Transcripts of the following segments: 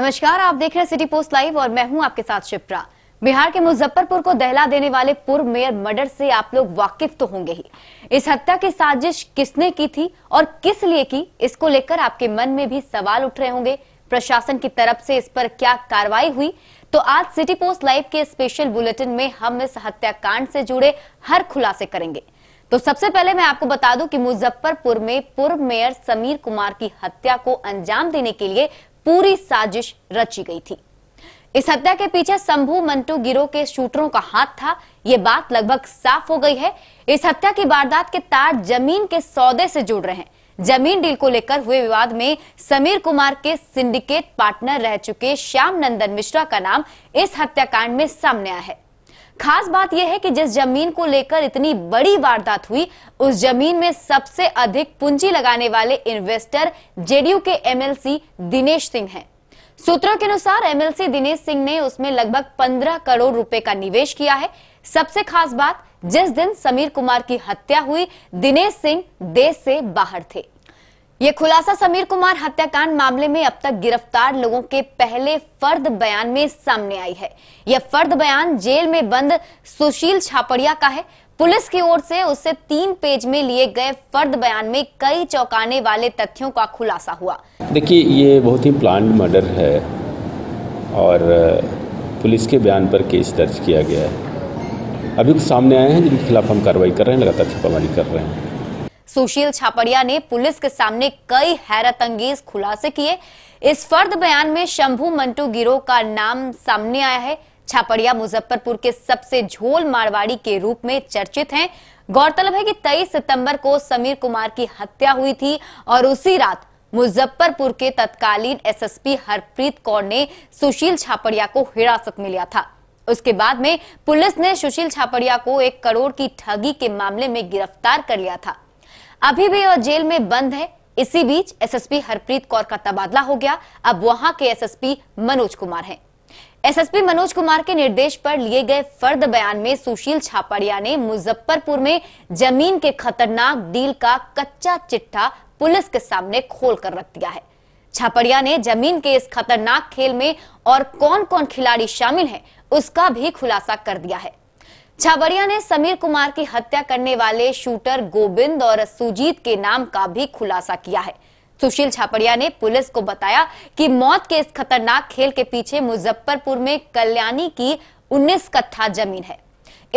नमस्कार आप देख रहे हैं सिटी पोस्ट लाइव और मैं हूं आपके साथ शिप्रा बिहार के मुजफ्फरपुर को दहला देने वाले पूर्व मेयर मर्डर से आप लोग वाकिफ तो होंगे ही इस हत्या की साजिश किसने की थी और किस लिए की इसको लेकर आपके मन में भी सवाल उठ रहे होंगे प्रशासन की तरफ से इस पर क्या कार्रवाई हुई तो आज सिटी पोस्ट लाइव के स्पेशल बुलेटिन में हम इस हत्याकांड से जुड़े हर खुलासे करेंगे तो सबसे पहले मैं आपको बता दूं कि मुजफ्फरपुर में पूर्व मेयर समीर कुमार की हत्या को अंजाम देने के लिए पूरी साजिश रची गई थी इस हत्या के पीछे शंभु मंटू गिरोह के शूटरों का हाथ था ये बात लगभग साफ हो गई है इस हत्या की वारदात के तार जमीन के सौदे से जुड़ रहे हैं जमीन डील को लेकर हुए विवाद में समीर कुमार के सिंडिकेट पार्टनर रह चुके श्याम नंदन मिश्रा का नाम इस हत्याकांड में सामने आया है खास बात यह है कि जिस जमीन को लेकर इतनी बड़ी वारदात हुई उस जमीन में सबसे अधिक पूंजी लगाने वाले इन्वेस्टर जेडीयू के एमएलसी दिनेश सिंह हैं। सूत्रों के अनुसार एमएलसी दिनेश सिंह ने उसमें लगभग 15 करोड़ रुपए का निवेश किया है सबसे खास बात जिस दिन समीर कुमार की हत्या हुई दिनेश सिंह देश से बाहर थे ये खुलासा समीर कुमार हत्याकांड मामले में अब तक गिरफ्तार लोगों के पहले फर्द बयान में सामने आई है यह फर्द बयान जेल में बंद सुशील छापड़िया का है पुलिस की ओर से उससे तीन पेज में लिए गए फर्द बयान में कई चौंकाने वाले तथ्यों का खुलासा हुआ देखिए ये बहुत ही प्लान मर्डर है और पुलिस के बयान पर केस दर्ज किया गया है अभी सामने आए हैं जिनके खिलाफ हम कार्रवाई कर रहे हैं लगातार छापामारी कर रहे हैं सुशील छापड़िया ने पुलिस के सामने कई हैरत खुलासे किए इस फर्द बयान में शंभू मंटू गिरोह का नाम सामने आया है छापड़िया मुजफ्फरपुर के सबसे झोल मारवाड़ी के रूप में चर्चित हैं गौरतलब है कि 23 सितंबर को समीर कुमार की हत्या हुई थी और उसी रात मुजफ्फरपुर के तत्कालीन एसएसपी हरप्रीत कौर ने सुशील छापड़िया को हिरासत में लिया था उसके बाद में पुलिस ने सुशील छापड़िया को एक करोड़ की ठगी के मामले में गिरफ्तार कर लिया था अभी भी वह जेल में बंद है इसी बीच एसएसपी हरप्रीत कौर का तबादला हो गया अब वहां के एसएसपी मनोज कुमार हैं। एसएसपी मनोज कुमार के निर्देश पर लिए गए फर्द बयान में सुशील छापड़िया ने मुजफ्फरपुर में जमीन के खतरनाक डील का कच्चा चिट्ठा पुलिस के सामने खोल कर रख दिया है छापड़िया ने जमीन के इस खतरनाक खेल में और कौन कौन खिलाड़ी शामिल है उसका भी खुलासा कर दिया है छाबड़िया ने समीर कुमार की हत्या करने वाले शूटर गोविंद और सुजीत के नाम का भी खुलासा किया है सुशील छापड़िया ने पुलिस को बताया कि मौत के इस खतरनाक खेल के पीछे मुजफ्फरपुर में कल्याणी की 19 कट्ठा जमीन है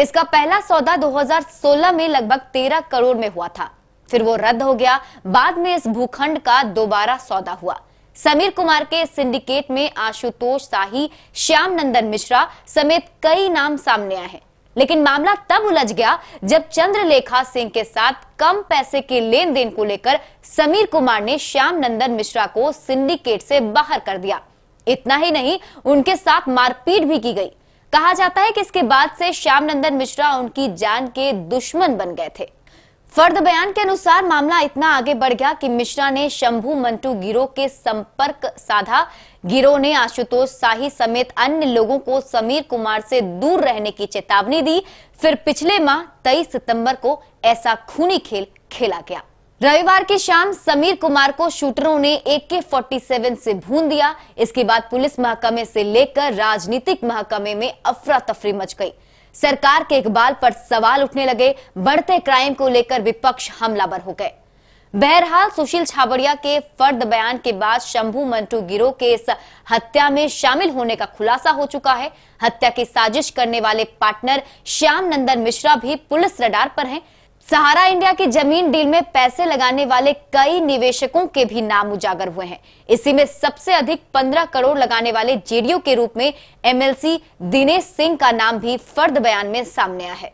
इसका पहला सौदा 2016 में लगभग 13 करोड़ में हुआ था फिर वो रद्द हो गया बाद में इस भूखंड का दोबारा सौदा हुआ समीर कुमार के सिंडिकेट में आशुतोष शाही श्याम नंदन मिश्रा समेत कई नाम सामने आए हैं लेकिन मामला तब उलझ गया जब चंद्रलेखा सिंह के साथ कम पैसे के लेन देन को लेकर समीर कुमार ने श्याम नंदन मिश्रा को सिंडिकेट से बाहर कर दिया इतना ही नहीं उनके साथ मारपीट भी की गई कहा जाता है कि इसके बाद से श्याम नंदन मिश्रा उनकी जान के दुश्मन बन गए थे फर्द बयान के अनुसार मामला इतना आगे बढ़ गया कि मिश्रा ने शंभू मंटू गिरोह के संपर्क साधा गिरोह ने आशुतोष शाही समेत अन्य लोगों को समीर कुमार से दूर रहने की चेतावनी दी फिर पिछले माह तेईस सितंबर को ऐसा खूनी खेल खेला गया रविवार की शाम समीर कुमार को शूटरों ने एके 47 से भून दिया इसके बाद पुलिस महकमे से लेकर राजनीतिक महकमे में अफरा तफरी मच गई सरकार के इकबाल पर सवाल उठने लगे बढ़ते क्राइम को लेकर विपक्ष हमलावर हो गए बहरहाल सुशील छाबड़िया के फर्द बयान के बाद शंभू मंटू गिरोह के इस हत्या में शामिल होने का खुलासा हो चुका है हत्या की साजिश करने वाले पार्टनर श्याम नंदन मिश्रा भी पुलिस रडार पर हैं सहारा इंडिया की जमीन डील में पैसे लगाने वाले कई निवेशकों के भी नाम उजागर हुए हैं इसी में सबसे अधिक 15 करोड़ लगाने वाले जेडीयू के रूप में एमएलसी दिनेश सिंह का नाम भी फर्द बयान में सामने आया है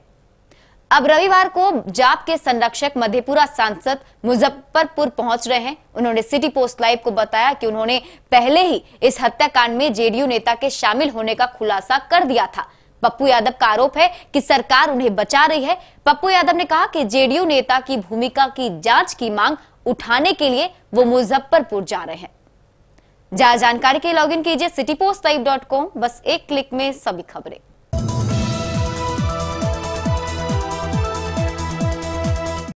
अब रविवार को जाप के संरक्षक मधेपुरा सांसद मुजफ्फरपुर पहुंच रहे हैं उन्होंने सिटी पोस्ट लाइव को बताया कि उन्होंने पहले ही इस हत्याकांड में जेडीयू नेता के शामिल होने का खुलासा कर दिया था पप्पू यादव का आरोप है कि सरकार उन्हें बचा रही है पप्पू यादव ने कहा कि जेडीयू नेता की भूमिका की जांच की मांग उठाने के लिए वो मुजफ्फरपुर जा रहे हैं ज्यादा जानकारी के लिए इन कीजिए city post live dot com बस एक क्लिक में सभी खबरें